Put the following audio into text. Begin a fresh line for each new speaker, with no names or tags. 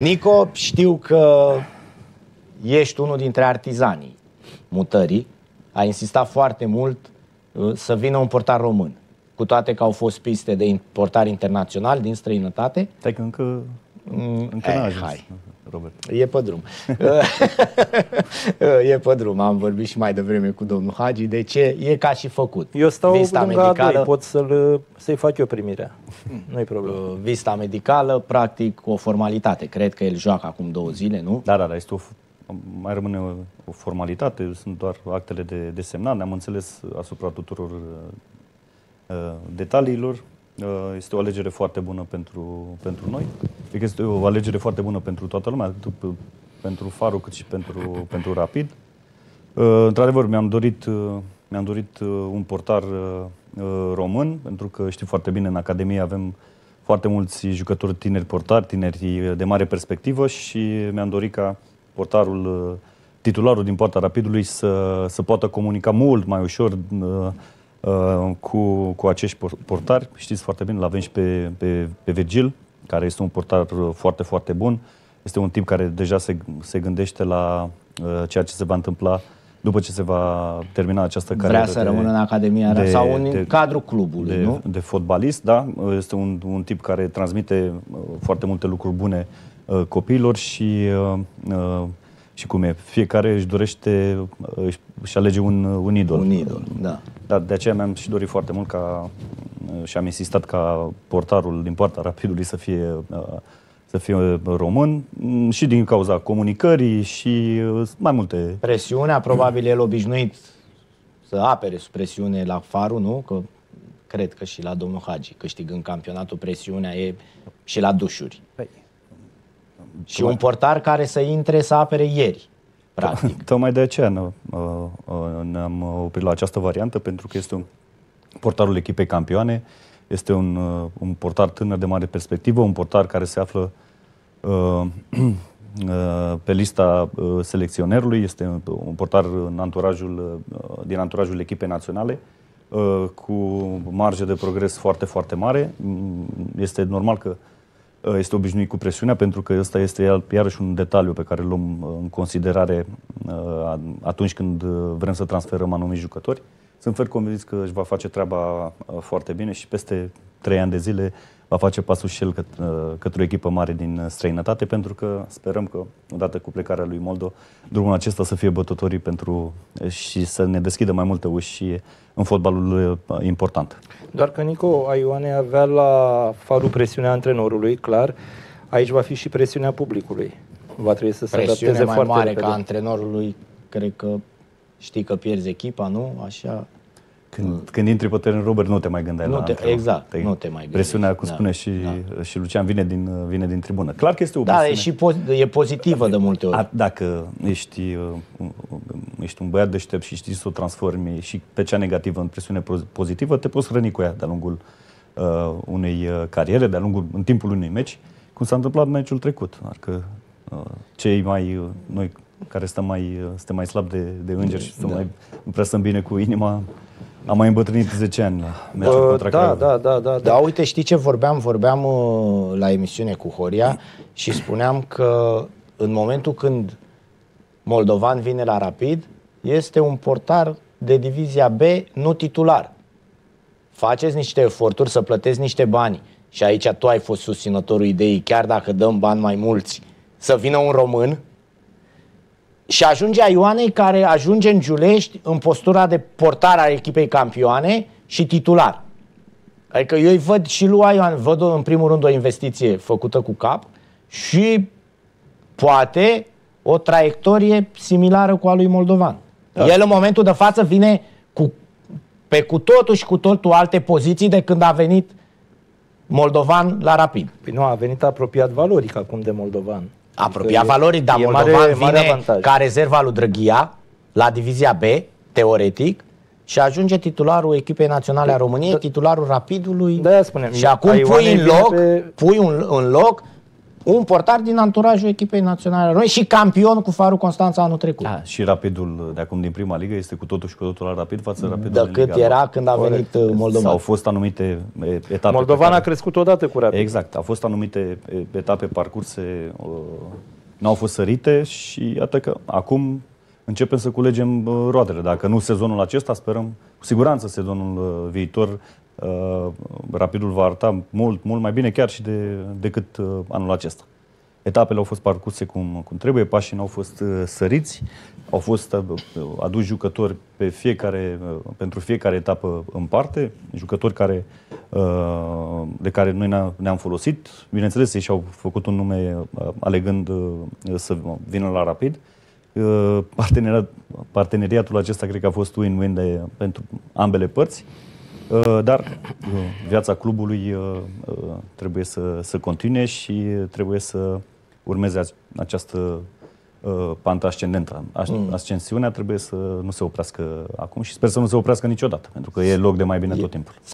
Nico, știu că ești unul dintre artizanii mutării. A insistat foarte mult uh, să vină un portar român, cu toate că au fost piste de portar internațional din străinătate. Te că încă, mm, încă n-a eh, ajuns. Hai. Robert? E pe drum. e pe drum. Am vorbit și mai devreme cu domnul Hagi. De ce? E ca și făcut. Eu stau Vista medicală... pot să-l, să-i fac eu primirea. Hmm. nu e problemă. Uh, vista medicală, practic, o formalitate. Cred că
el joacă acum două zile, nu? Da, da, da. Este o, mai rămâne o, formalitate. Sunt doar actele de, de Ne-am înțeles asupra tuturor uh, uh detaliilor. Uh, este o alegere foarte bună pentru, pentru noi. Adică este o alegere foarte bună pentru toată lumea, atât pentru Faru cât și pentru, pentru Rapid. Uh, într-adevăr, mi-am dorit, uh, mi-am dorit un portar român, pentru că știu foarte bine, în Academie avem foarte mulți jucători tineri portari, tineri de mare perspectivă și mi-am dorit ca portarul, titularul din partea Rapidului să, să poată comunica mult mai ușor Uh, cu, cu acești portari. Știți foarte bine, l-avem și pe, pe, pe Virgil, care este un portar foarte, foarte bun. Este un tip care deja se, se gândește la uh, ceea ce se va întâmpla după ce se va termina această Vrea carieră. Vrea să rămână în Academia de, sau în de, cadrul clubului, de, nu? De fotbalist, da. Este un, un tip care transmite uh, foarte multe lucruri bune uh, copiilor și uh, uh și cum e, fiecare își dorește, și alege un, un idol. Un idol, da. Da, de aceea mi-am și dorit foarte mult ca uh, și am insistat ca portarul din partea Rapidului să fie uh, să fie uh, român mm, și din cauza comunicării și mai multe...
Presiunea, probabil el obișnuit să apere sub presiune la farul, nu? Că cred că și la domnul Hagi, câștigând campionatul, presiunea e și la dușuri. Păi, și un portar care să intre să apere ieri
practic. Tocmai de aceea ne, uh, am oprit la această variantă, pentru că este un portarul echipei campioane, este un, uh, un portar tânăr de mare perspectivă, un portar care se află uh, uh, pe lista uh, selecționerului, este un portar în anturajul, din anturajul echipei naționale, cu marge de progres foarte, foarte mare. Mm, este normal că Uh, este obișnuit cu presiunea, pentru că ăsta este iarăși un detaliu pe care îl luăm uh, în considerare uh, atunci când vrem să transferăm anumiti jucători. Sunt fer convins că își va face treaba uh, foarte bine și peste trei ani de zile va face pasul și el către, uh, către o echipă mare din străinătate, pentru că sperăm că, odată cu plecarea lui Moldo, drumul acesta să fie bătătorii pentru uh, și să ne deschidă mai multe uși în fotbalul important. Doar că Nico
Aioane avea la farul presiunea antrenorului, clar, aici va fi și presiunea publicului. Va trebui să se adapteze mai foarte mare repede. ca antrenorului, cred că știi că pierzi echipa, nu? Așa...
Când, când intri pe teren, Robert, nu te mai gândeai nu la te, antrenor. Exact, te, nu te mai gândeai. Presiunea, cum da, spune și, da. și Lucian, vine din, vine din tribună. Clar că este o presiune. Da, e, și po- e pozitivă de multe ori. A, dacă ești, uh, ești un băiat deștept și știi să o transformi și pe cea negativă în presiune pozitivă, te poți hrăni cu ea de-a lungul uh, unei uh, cariere, de-a lungul, în timpul unui meci, cum s-a întâmplat meciul trecut. Adică uh, cei mai, uh, noi care stăm mai, stăm mai slab de, de îngeri și să da. mai presăm bine cu inima. Am mai îmbătrânit 10 ani la meciul uh, contra da, Da, da, da,
da. Da, uite, știi ce vorbeam? Vorbeam uh, la emisiune cu Horia
și spuneam
că în momentul când Moldovan vine la Rapid, este un portar de divizia B, nu titular. Faceți niște eforturi să plătești niște bani. Și aici tu ai fost susținătorul ideii, chiar dacă dăm bani mai mulți, să vină un român și ajunge a Ioanei care ajunge în Giulești în postura de portar al echipei campioane și titular. Adică eu îi văd și lui Ioan, văd în primul rând o investiție făcută cu cap și poate o traiectorie similară cu a lui Moldovan. Da. El în momentul de față vine cu, pe cu totul și cu totul alte poziții de când a venit Moldovan la Rapid. Păi nu, a venit apropiat valoric acum de Moldovan. Apropiat adică valorii, dar Moldovan mare, vine mare avantaj. ca rezerva lui Drăghia la divizia B, teoretic, și ajunge titularul echipei naționale a României, da. titularul Rapidului.
Da, spunem. Și acum pui în loc,
pe... pui un, în loc
un portar din anturajul
echipei naționale României și campion cu Farul Constanța anul trecut.
Da, și rapidul de acum din prima ligă este cu totul și cu totul la rapid față de rapidul de cât era lor. când a venit uh, Moldova. Au fost anumite etape. Moldovan a crescut odată cu rapid. Exact, au fost anumite etape parcurse, uh, n-au fost sărite și iată că acum începem să culegem uh, roadele. Dacă nu sezonul acesta, sperăm cu siguranță sezonul viitor Uh, Rapidul va arăta mult, mult mai bine chiar și de, decât uh, anul acesta. Etapele au fost parcurse cum, cum trebuie, pașii nu au fost uh, săriți, au fost aduși jucători pe fiecare, pentru fiecare etapă în parte, jucători care, de care noi ne-am folosit. Bineînțeles, ei și-au făcut un nume alegând să vină la rapid. Parteneriatul acesta cred că a fost win-win de, pentru ambele părți. Uh, dar viața clubului uh, uh, trebuie să, să continue și trebuie să urmeze această panta ascendentă. Mm. Ascensiunea trebuie să nu se oprească acum și sper să nu se oprească niciodată, pentru că e loc de mai bine tot timpul.